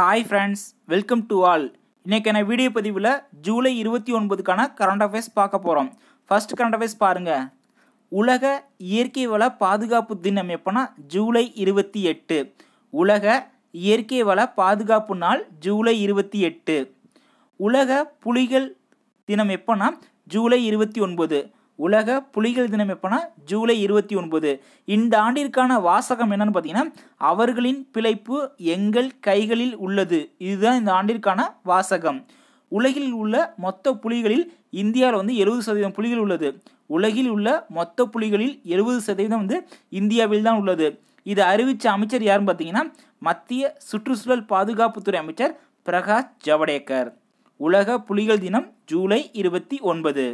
hi friends welcome to all இன்றைக்கான video பதிவில் ஜூலை இருபத்தி ஒன்பதுக்கான கரண்ட் அஃபேர்ஸ் பார்க்க போகிறோம் ஃபர்ஸ்ட் கரண்ட் அஃபேர்ஸ் பாருங்கள் உலக இயற்கை வள பாதுகாப்பு தினம் எப்போனா ஜூலை இருபத்தி எட்டு உலக இயற்கை வள பாதுகாப்பு நாள் ஜூலை இருபத்தி எட்டு உலக புலிகள் தினம் எப்போனா ஜூலை இருபத்தி ஒன்பது உலக புலிகள் தினம் எப்போனா ஜூலை இருபத்தி ஒன்பது இந்த ஆண்டிற்கான வாசகம் என்னன்னு பார்த்தீங்கன்னா அவர்களின் பிழைப்பு எங்கள் கைகளில் உள்ளது இதுதான் இந்த ஆண்டிற்கான வாசகம் உலகில் உள்ள மொத்த புலிகளில் இந்தியாவில் வந்து எழுபது சதவீதம் புலிகள் உள்ளது உலகில் உள்ள மொத்த புலிகளில் எழுபது சதவீதம் வந்து இந்தியாவில் தான் உள்ளது இது அறிவித்த அமைச்சர் யாருன்னு பார்த்தீங்கன்னா மத்திய சுற்றுச்சூழல் பாதுகாப்புத்துறை அமைச்சர் பிரகாஷ் ஜவடேகர் உலக புலிகள் தினம் ஜூலை இருபத்தி ஒன்பது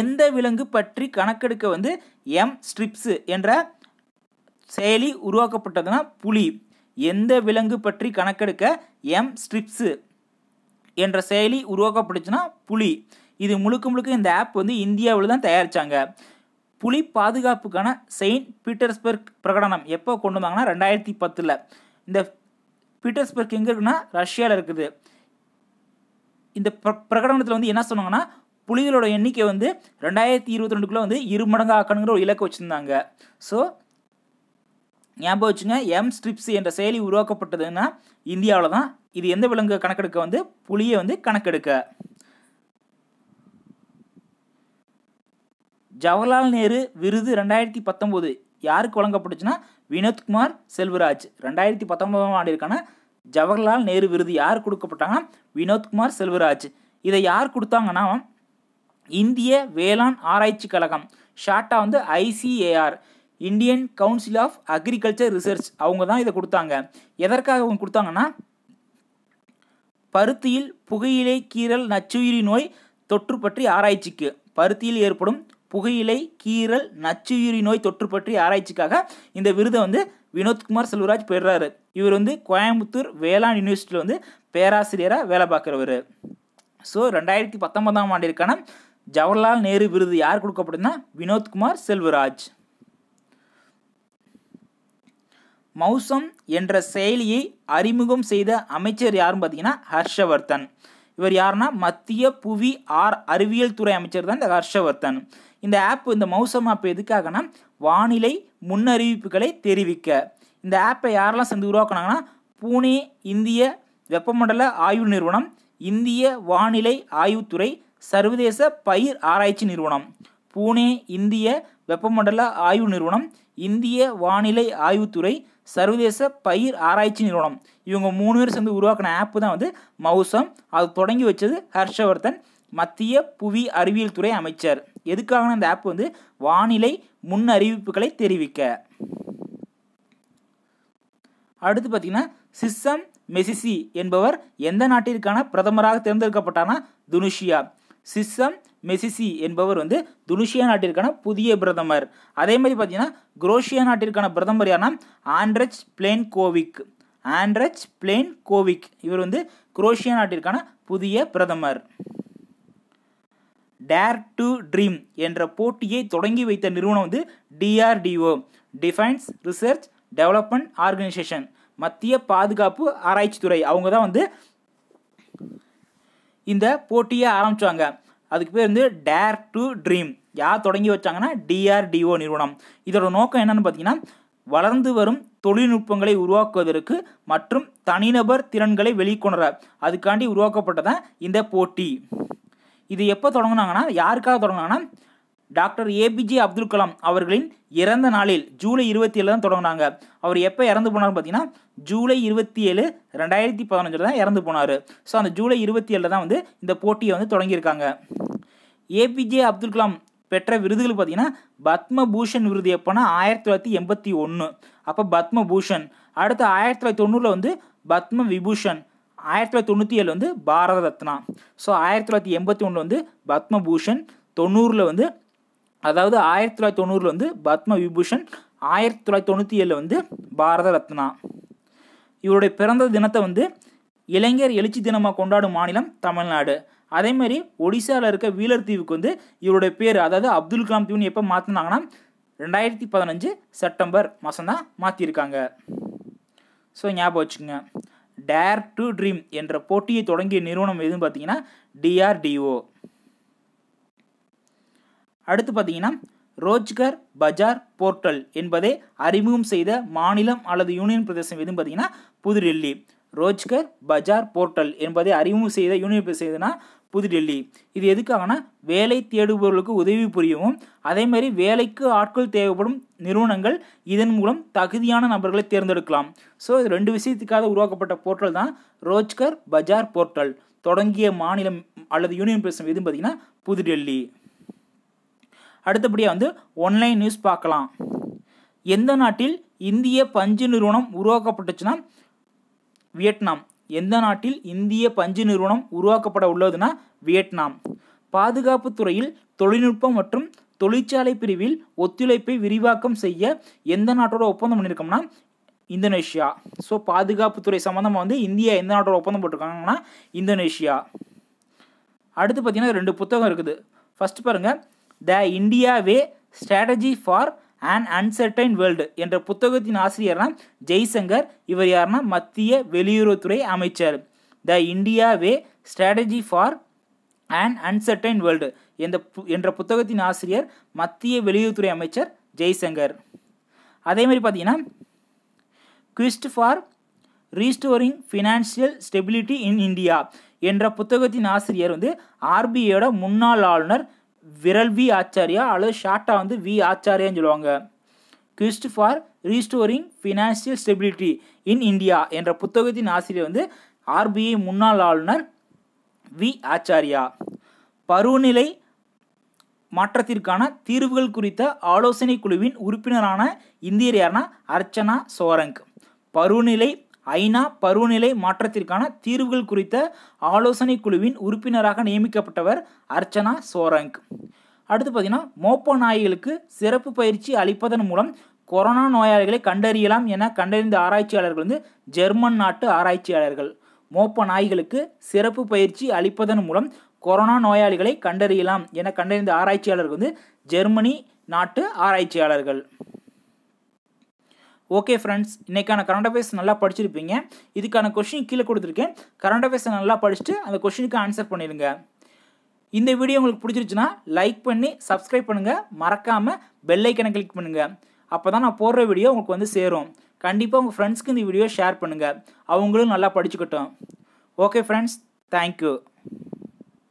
எந்த விலங்கு பற்றி கணக்கெடுக்க வந்து எம் ஸ்ட்ரிப்ஸு என்ற செயலி உருவாக்கப்பட்டதுன்னா புலி எந்த விலங்கு பற்றி கணக்கெடுக்க எம் ஸ்ட்ரிப்ஸு என்ற செயலி உருவாக்கப்பட்டுச்சுன்னா புலி இது முழுக்க முழுக்க இந்த ஆப் வந்து இந்தியாவில் தான் தயாரித்தாங்க புலி பாதுகாப்புக்கான செயின்ட் பீட்டர்ஸ்பர்க் பிரகடனம் எப்போ கொண்டு வந்தாங்கன்னா ரெண்டாயிரத்தி பத்தில் இந்த பீட்டர்ஸ்பர்க் எங்கே இருக்குன்னா ரஷ்யாவில் இருக்குது இந்த பிர பிரகடனத்தில் வந்து என்ன சொன்னாங்கன்னா புலிகளோட எண்ணிக்கை வந்து ரெண்டாயிரத்தி இருபத்தி ரெண்டுக்குள்ளே வந்து இரு மடங்கு ஆக்கணுங்கிற ஒரு இலக்கு வச்சுருந்தாங்க ஸோ ஞாபகம் வச்சுங்க எம் ஸ்ட்ரிப்ஸ் என்ற செயலி உருவாக்கப்பட்டதுன்னா இந்தியாவில் தான் இது எந்த விலங்கு கணக்கெடுக்க வந்து புலியை வந்து கணக்கெடுக்க ஜவஹர்லால் நேரு விருது ரெண்டாயிரத்தி பத்தொம்போது யாருக்கு வழங்கப்பட்டுச்சுன்னா வினோத்குமார் செல்வராஜ் ரெண்டாயிரத்தி பத்தொன்பதாம் ஆண்டிற்கான ஜவஹர்லால் நேரு விருது யார் கொடுக்கப்பட்டாங்கன்னா வினோத்குமார் செல்வராஜ் இதை யார் கொடுத்தாங்கன்னா இந்திய வேளாண் ஆராய்ச்சி கழகம் ஷார்ட்டாக வந்து ICAR Indian Council of Agriculture Research அவங்க தான் இதை கொடுத்தாங்க எதற்காக அவங்க கொடுத்தாங்கன்னா பருத்தியில் புகையிலை கீரல் நச்சுயிரி நோய் தொற்று பற்றி ஆராய்ச்சிக்கு பருத்தியில் ஏற்படும் புகையிலை கீரல் நச்சுயிரி நோய் தொற்று பற்றி ஆராய்ச்சிக்காக இந்த விருதை வந்து வினோத்குமார் செல்வராஜ் பெறுறாரு இவர் வந்து கோயம்புத்தூர் வேளாண் யூனிவர்சிட்டியில் வந்து பேராசிரியராக வேலை பார்க்குறவர் ஸோ ரெண்டாயிரத்தி பத்தொன்பதாம் ஆண்டிற்கான ஜவஹர்லால் நேரு விருது யார் கொடுக்கப்படுதுன்னா வினோத்குமார் செல்வராஜ் மௌசம் என்ற செயலியை அறிமுகம் செய்த அமைச்சர் யாருன்னு பார்த்தீங்கன்னா ஹர்ஷவர்தன் இவர் யாருன்னா மத்திய புவி ஆர் அறிவியல் துறை அமைச்சர் தான் இந்த ஹர்ஷவர்தன் இந்த ஆப் இந்த மௌசம் ஆப் எதுக்காகனா வானிலை முன்னறிவிப்புகளை தெரிவிக்க இந்த ஆப்பை யாரெல்லாம் சேர்ந்து உருவாக்குனாங்கன்னா பூனே இந்திய வெப்பமண்டல ஆய்வு நிறுவனம் இந்திய வானிலை ஆய்வுத்துறை சர்வதேச பயிர் ஆராய்ச்சி நிறுவனம் பூனே இந்திய வெப்பமண்டல ஆய்வு நிறுவனம் இந்திய வானிலை ஆய்வுத்துறை சர்வதேச பயிர் ஆராய்ச்சி நிறுவனம் இவங்க மூணு பேர் சேர்ந்து உருவாக்கின ஆப்பு தான் வந்து மவுசம் அது தொடங்கி வச்சது ஹர்ஷவர்தன் மத்திய புவி அறிவியல் துறை அமைச்சர் எதுக்காக அந்த ஆப் வந்து வானிலை முன் அறிவிப்புகளை தெரிவிக்க அடுத்து பார்த்தீங்கன்னா சிஸ்ஸம் மெசிசி என்பவர் எந்த நாட்டிற்கான பிரதமராக தேர்ந்தெடுக்கப்பட்டானா துனுஷியா சிஸ்ஸம் மெசிசி என்பவர் வந்து துனுஷியா நாட்டிற்கான புதிய பிரதமர் அதே மாதிரி பார்த்தீங்கன்னா குரோஷியா நாட்டிற்கான பிரதமர் யாருன்னா ஆண்ட்ரச் பிளேன் கோவிக் ஆண்ட்ரச் பிளேன் கோவிக் இவர் வந்து குரோஷியா நாட்டிற்கான புதிய பிரதமர் டேர் டு ட்ரீம் என்ற போட்டியை தொடங்கி வைத்த நிறுவனம் வந்து DRDO defence research development organisation மத்திய பாதுகாப்பு ஆராய்ச்சி துறை அவங்க தான் வந்து இந்த போட்டியை ஆரம்பிச்சாங்க அதுக்கு பேர் வந்து டேர் டு ட்ரீம் யார் தொடங்கி வச்சாங்கன்னா டிஆர்டிஓ நிறுவனம் இதோட நோக்கம் என்னென்னு பார்த்தீங்கன்னா வளர்ந்து வரும் தொழில்நுட்பங்களை உருவாக்குவதற்கு மற்றும் தனிநபர் திறன்களை வெளிக்கொணர அதுக்காண்டி உருவாக்கப்பட்டதான் இந்த போட்டி இது எப்போ தொடங்கினாங்கன்னா யாருக்காக தொடங்கினாங்கன்னா டாக்டர் ஏபிஜே அப்துல் கலாம் அவர்களின் இறந்த நாளில் ஜூலை இருபத்தி ஏழு தான் தொடங்கினாங்க அவர் எப்போ இறந்து போனார்னு பார்த்தீங்கன்னா ஜூலை இருபத்தி ஏழு ரெண்டாயிரத்தி பதினஞ்சில் தான் இறந்து போனார் ஸோ அந்த ஜூலை இருபத்தி ஏழில் தான் வந்து இந்த போட்டியை வந்து தொடங்கியிருக்காங்க ஏபிஜே அப்துல் கலாம் பெற்ற விருதுகள் பார்த்தீங்கன்னா பத்மபூஷன் விருது எப்போனா ஆயிரத்தி தொள்ளாயிரத்தி எண்பத்தி ஒன்று அப்போ பத்மபூஷன் அடுத்து ஆயிரத்தி தொள்ளாயிரத்தி தொண்ணூறில் வந்து பத்ம விபூஷன் ஆயிரத்தி தொள்ளாயிரத்தி தொண்ணூற்றி ஏழு வந்து பாரத ரத்னா ஸோ ஆயிரத்தி தொள்ளாயிரத்தி எண்பத்தி ஒன்று வந்து பத்மபூஷன் தொண்ணூறில் வந்து அதாவது ஆயிரத்தி தொள்ளாயிரத்தி தொண்ணூறில் வந்து பத்ம விபூஷன் ஆயிரத்தி தொள்ளாயிரத்தி தொண்ணூற்றி ஏழில் வந்து பாரத ரத்னா இவருடைய பிறந்த தினத்தை வந்து இளைஞர் எழுச்சி தினமாக கொண்டாடும் மாநிலம் தமிழ்நாடு அதே மாதிரி ஒடிசாவில் இருக்க வீலர் தீவுக்கு வந்து இவருடைய பேர் அதாவது அப்துல் கலாம் தீவுன்னு எப்போ மாற்றினாங்கன்னா ரெண்டாயிரத்தி பதினஞ்சு செப்டம்பர் மாதம் தான் மாற்றிருக்காங்க ஸோ ஞாபகம் வச்சுக்கோங்க டேர் டு ட்ரீம் என்ற போட்டியை தொடங்கிய நிறுவனம் எதுன்னு பார்த்தீங்கன்னா டிஆர்டிஓ அடுத்து பார்த்தீங்கன்னா ரோஜ்கர் பஜார் போர்ட்டல் என்பதை அறிமுகம் செய்த மாநிலம் அல்லது யூனியன் பிரதேசம் எதுவும் பார்த்தீங்கன்னா புதுடெல்லி ரோஜ்கர் பஜார் போர்ட்டல் என்பதை அறிமுகம் செய்த யூனியன் பிரதேசம்னா புதுடெல்லி இது எதுக்காகனா வேலை தேடுபவர்களுக்கு உதவி புரியவும் அதேமாரி வேலைக்கு ஆட்கள் தேவைப்படும் நிறுவனங்கள் இதன் மூலம் தகுதியான நபர்களை தேர்ந்தெடுக்கலாம் ஸோ இது ரெண்டு விஷயத்துக்காக உருவாக்கப்பட்ட போர்ட்டல் தான் ரோஜ்கர் பஜார் போர்ட்டல் தொடங்கிய மாநிலம் அல்லது யூனியன் பிரதேசம் எதுவும் பார்த்தீங்கன்னா புதுடெல்லி அடுத்தபடியாக வந்து ஒன்லைன் நியூஸ் பார்க்கலாம் எந்த நாட்டில் இந்திய பஞ்சு நிறுவனம் உருவாக்கப்பட்டுச்சுன்னா வியட்நாம் எந்த நாட்டில் இந்திய பஞ்சு நிறுவனம் உருவாக்கப்பட உள்ளதுன்னா வியட்நாம் பாதுகாப்பு துறையில் தொழில்நுட்பம் மற்றும் தொழிற்சாலை பிரிவில் ஒத்துழைப்பை விரிவாக்கம் செய்ய எந்த நாட்டோட ஒப்பந்தம் பண்ணியிருக்கோம்னா இந்தோனேஷியா ஸோ பாதுகாப்புத்துறை சம்மந்தமாக வந்து இந்தியா எந்த நாட்டோட ஒப்பந்தம் போட்டிருக்காங்கன்னா இந்தோனேஷியா அடுத்து பார்த்தீங்கன்னா ரெண்டு புத்தகம் இருக்குது ஃபஸ்ட்டு பாருங்கள் the India way strategy for and uncertain world என்ற புத்தகத்தின் ஆசிரியர்னா ஜெய்சங்கர் இவர் யாருன்னா மத்திய வெளியுறவுத்துறை அமைச்சர் the India way strategy for and uncertain world என்ற என்ற புத்தகத்தின் ஆசிரியர் மத்திய வெளியுறவுத்துறை அமைச்சர் ஜெய்சங்கர் அதே மாதிரி பார்த்தீங்கன்னா quest for restoring financial stability in India என்ற புத்தகத்தின் ஆசிரியர் வந்து ஆர்பிஐயோட முன்னாள் ஆளுநர் விரல் வி ஆச்சாரியா அல்லது ஷார்ட்டாக வந்து வி ஆச்சாரியான்னு சொல்லுவாங்க quest for restoring financial stability in India என்ற புத்தகத்தின் ஆசிரியர் வந்து ஆர்பிஐ முன்னாள் ஆளுநர் வி ஆச்சாரியா பருவநிலை மாற்றத்திற்கான தீர்வுகள் குறித்த ஆலோசனை குழுவின் உறுப்பினரான இந்தியர் யார்னா அர்ச்சனா சோரங்க் பருவநிலை ஐநா பருவநிலை மாற்றத்திற்கான தீர்வுகள் குறித்த ஆலோசனை குழுவின் உறுப்பினராக நியமிக்கப்பட்டவர் அர்ச்சனா சோரங்க் அடுத்து பார்த்தீங்கன்னா மோப்ப நாய்களுக்கு சிறப்பு பயிற்சி அளிப்பதன் மூலம் கொரோனா நோயாளிகளை கண்டறியலாம் என கண்டறிந்த ஆராய்ச்சியாளர்கள் வந்து ஜெர்மன் நாட்டு ஆராய்ச்சியாளர்கள் மோப்ப நாய்களுக்கு சிறப்பு பயிற்சி அளிப்பதன் மூலம் கொரோனா நோயாளிகளை கண்டறியலாம் என கண்டறிந்த ஆராய்ச்சியாளர்கள் வந்து ஜெர்மனி நாட்டு ஆராய்ச்சியாளர்கள் ஓகே ஃப்ரெண்ட்ஸ் இன்றைக்கான கரண்ட் அஃபேர்ஸ் நல்லா படிச்சிருப்பீங்க இதுக்கான கொஷின் கீழே கொடுத்துருக்கேன் கரண்ட் அஃபேர்ஸை நல்லா படிச்சுட்டு அந்த கொஷினுக்கு ஆன்சர் பண்ணிடுங்க இந்த வீடியோ உங்களுக்கு பிடிச்சிருச்சுன்னா லைக் பண்ணி சப்ஸ்கிரைப் பண்ணுங்கள் மறக்காமல் பெல்லைக்கனை கிளிக் பண்ணுங்கள் அப்போ தான் நான் போடுற வீடியோ உங்களுக்கு வந்து சேரும் கண்டிப்பாக உங்கள் ஃப்ரெண்ட்ஸ்க்கு இந்த வீடியோ ஷேர் பண்ணுங்கள் அவங்களும் நல்லா படிச்சுக்கட்டும் ஓகே ஃப்ரெண்ட்ஸ் தேங்க்யூ